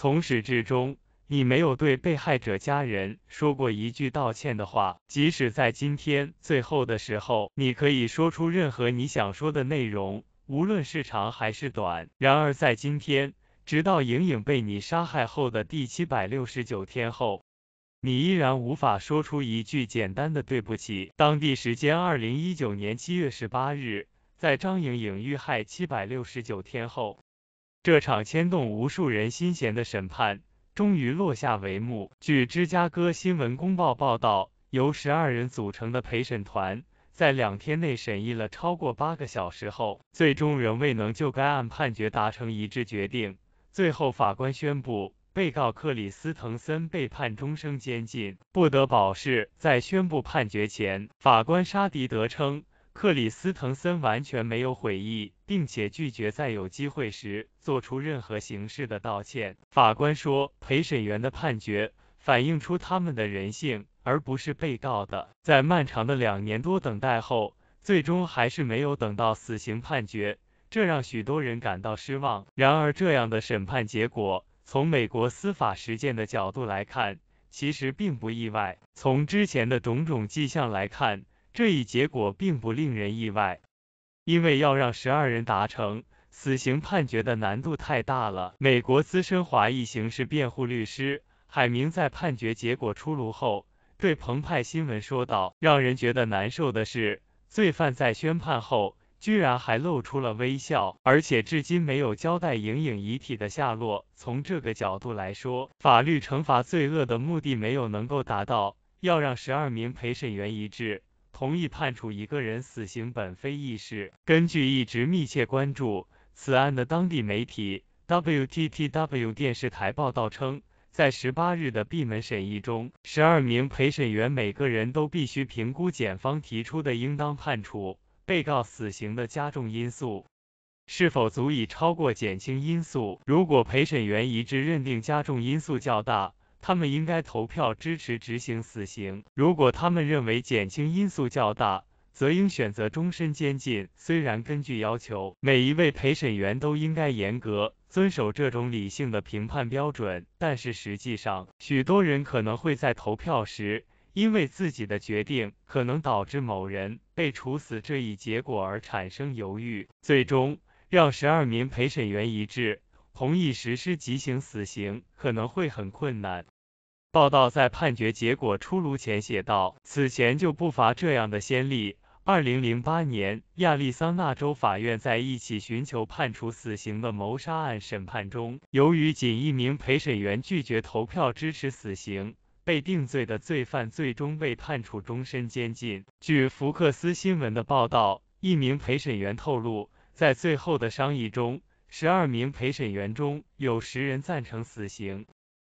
从始至终，你没有对被害者家人说过一句道歉的话。即使在今天最后的时候，你可以说出任何你想说的内容，无论是长还是短。然而，在今天，直到莹颖被你杀害后的第七百六十九天后，你依然无法说出一句简单的对不起。当地时间二零一九年七月十八日，在张莹颖遇害七百六十九天后。这场牵动无数人心弦的审判终于落下帷幕。据《芝加哥新闻公报》报道，由十二人组成的陪审团在两天内审议了超过八个小时后，最终仍未能就该案判决达成一致决定。最后，法官宣布，被告克里斯滕森被判终生监禁，不得保释。在宣布判决前，法官沙迪德称。克里斯滕森完全没有悔意，并且拒绝在有机会时做出任何形式的道歉。法官说，陪审员的判决反映出他们的人性，而不是被告的。在漫长的两年多等待后，最终还是没有等到死刑判决，这让许多人感到失望。然而，这样的审判结果，从美国司法实践的角度来看，其实并不意外。从之前的种种迹象来看。这一结果并不令人意外，因为要让十二人达成死刑判决的难度太大了。美国资深华裔刑事辩护律师海明在判决结果出炉后对澎湃新闻说道：“让人觉得难受的是，罪犯在宣判后居然还露出了微笑，而且至今没有交代莹莹遗体的下落。从这个角度来说，法律惩罚罪恶的目的没有能够达到，要让十二名陪审员一致。”同意判处一个人死刑本非易事。根据一直密切关注此案的当地媒体 WTTW 电视台报道称，在十八日的闭门审议中，十二名陪审员每个人都必须评估检方提出的应当判处被告死刑的加重因素是否足以超过减轻因素。如果陪审员一致认定加重因素较大，他们应该投票支持执行死刑。如果他们认为减轻因素较大，则应选择终身监禁。虽然根据要求，每一位陪审员都应该严格遵守这种理性的评判标准，但是实际上，许多人可能会在投票时，因为自己的决定可能导致某人被处死这一结果而产生犹豫，最终让十二名陪审员一致。同意实施极刑死刑可能会很困难。报道在判决结果出炉前写道，此前就不乏这样的先例。二零零八年，亚利桑那州法院在一起寻求判处死刑的谋杀案审判中，由于仅一名陪审员拒绝投票支持死刑，被定罪的罪犯最终被判处终身监禁。据福克斯新闻的报道，一名陪审员透露，在最后的商议中。十二名陪审员中有十人赞成死刑，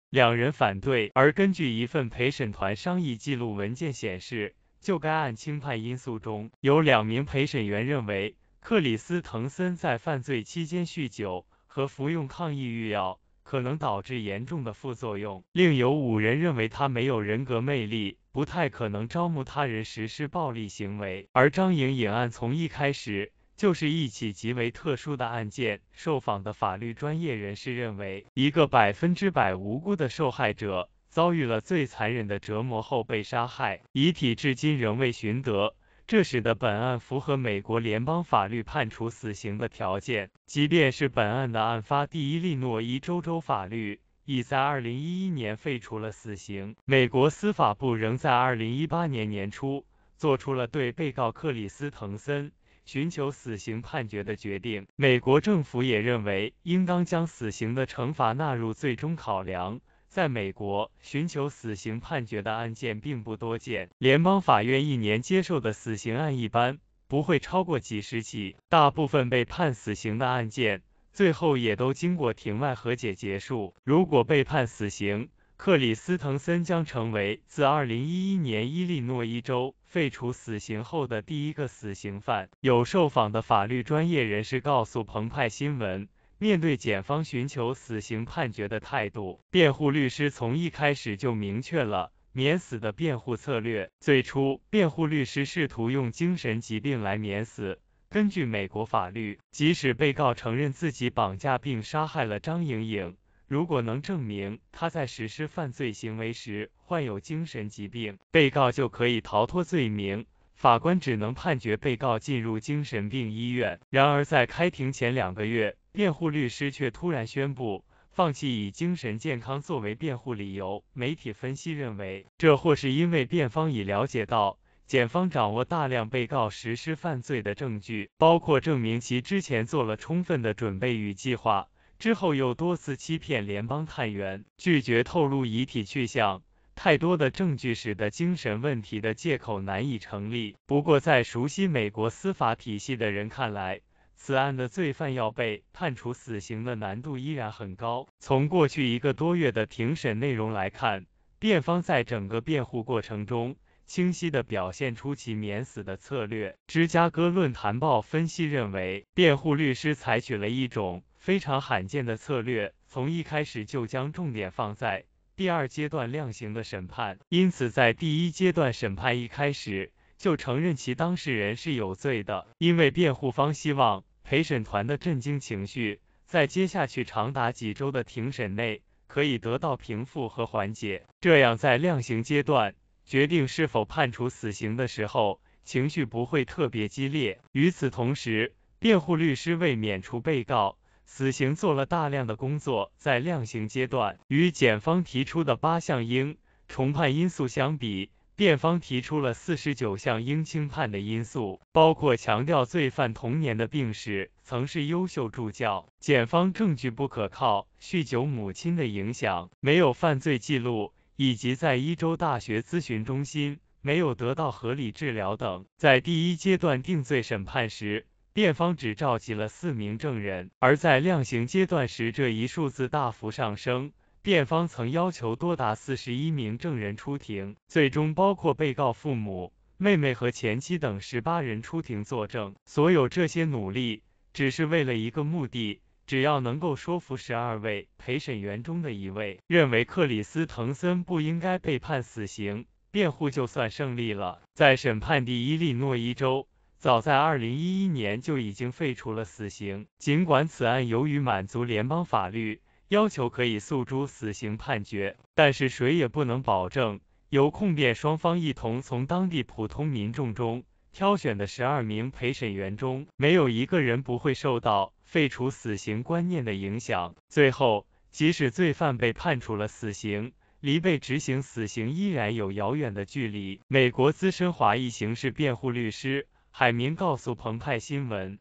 两人反对。而根据一份陪审团商议记录文件显示，就该案轻判因素中，有两名陪审员认为克里斯滕森在犯罪期间酗酒和服用抗抑郁药可能导致严重的副作用；另有五人认为他没有人格魅力，不太可能招募他人实施暴力行为。而张莹颖案从一开始。就是一起极为特殊的案件。受访的法律专业人士认为，一个百分之百无辜的受害者遭遇了最残忍的折磨后被杀害，遗体至今仍未寻得，这使得本案符合美国联邦法律判处死刑的条件。即便是本案的案发地伊利诺伊州州法律已在二零一一年废除了死刑，美国司法部仍在二零一八年年初做出了对被告克里斯滕森。寻求死刑判决的决定，美国政府也认为应当将死刑的惩罚纳入最终考量。在美国，寻求死刑判决的案件并不多见，联邦法院一年接受的死刑案一般不会超过几十起，大部分被判死刑的案件最后也都经过庭外和解结束。如果被判死刑，克里斯滕森将成为自二零一一年伊利诺伊州废除死刑后的第一个死刑犯。有受访的法律专业人士告诉澎湃新闻，面对检方寻求死刑判决的态度，辩护律师从一开始就明确了免死的辩护策略。最初，辩护律师试图用精神疾病来免死。根据美国法律，即使被告承认自己绑架并杀害了张莹莹。如果能证明他在实施犯罪行为时患有精神疾病，被告就可以逃脱罪名。法官只能判决被告进入精神病医院。然而，在开庭前两个月，辩护律师却突然宣布放弃以精神健康作为辩护理由。媒体分析认为，这或是因为辩方已了解到检方掌握大量被告实施犯罪的证据，包括证明其之前做了充分的准备与计划。之后又多次欺骗联邦探员，拒绝透露遗体去向。太多的证据使得精神问题的借口难以成立。不过，在熟悉美国司法体系的人看来，此案的罪犯要被判处死刑的难度依然很高。从过去一个多月的庭审内容来看，辩方在整个辩护过程中清晰地表现出其免死的策略。芝加哥论坛报分析认为，辩护律师采取了一种。非常罕见的策略，从一开始就将重点放在第二阶段量刑的审判，因此在第一阶段审判一开始就承认其当事人是有罪的，因为辩护方希望陪审团的震惊情绪在接下去长达几周的庭审内可以得到平复和缓解，这样在量刑阶段决定是否判处死刑的时候，情绪不会特别激烈。与此同时，辩护律师为免除被告。死刑做了大量的工作，在量刑阶段，与检方提出的八项应重判因素相比，辩方提出了四十九项应轻判的因素，包括强调罪犯童年的病史曾是优秀助教、检方证据不可靠、酗酒母亲的影响、没有犯罪记录以及在伊州大学咨询中心没有得到合理治疗等。在第一阶段定罪审判时。辩方只召集了四名证人，而在量刑阶段时，这一数字大幅上升。辩方曾要求多达四十一名证人出庭，最终包括被告父母、妹妹和前妻等十八人出庭作证。所有这些努力只是为了一个目的：只要能够说服十二位陪审员中的一位认为克里斯·滕森不应该被判死刑，辩护就算胜利了。在审判第一利诺伊州。早在二零一一年就已经废除了死刑。尽管此案由于满足联邦法律要求可以诉诸死刑判决，但是谁也不能保证由控辩双方一同从当地普通民众中挑选的十二名陪审员中，没有一个人不会受到废除死刑观念的影响。最后，即使罪犯被判处了死刑，离被执行死刑依然有遥远的距离。美国资深华裔刑事辩护律师。海明告诉澎湃新闻，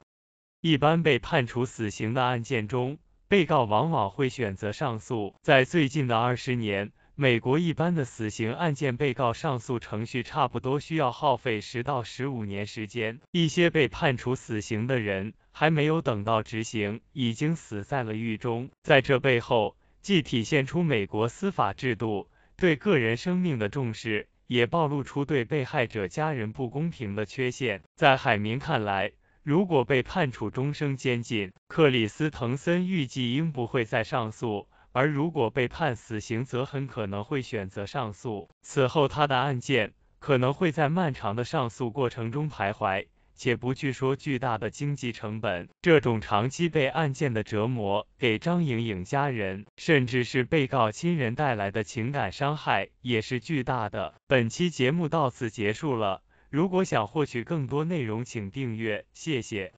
一般被判处死刑的案件中，被告往往会选择上诉。在最近的二十年，美国一般的死刑案件被告上诉程序差不多需要耗费十到十五年时间。一些被判处死刑的人还没有等到执行，已经死在了狱中。在这背后，既体现出美国司法制度对个人生命的重视。也暴露出对被害者家人不公平的缺陷。在海明看来，如果被判处终生监禁，克里斯滕森预计应不会再上诉；而如果被判死刑，则很可能会选择上诉。此后，他的案件可能会在漫长的上诉过程中徘徊。且不去说巨大的经济成本，这种长期被案件的折磨，给张莹莹家人甚至是被告亲人带来的情感伤害也是巨大的。本期节目到此结束了，如果想获取更多内容，请订阅，谢谢。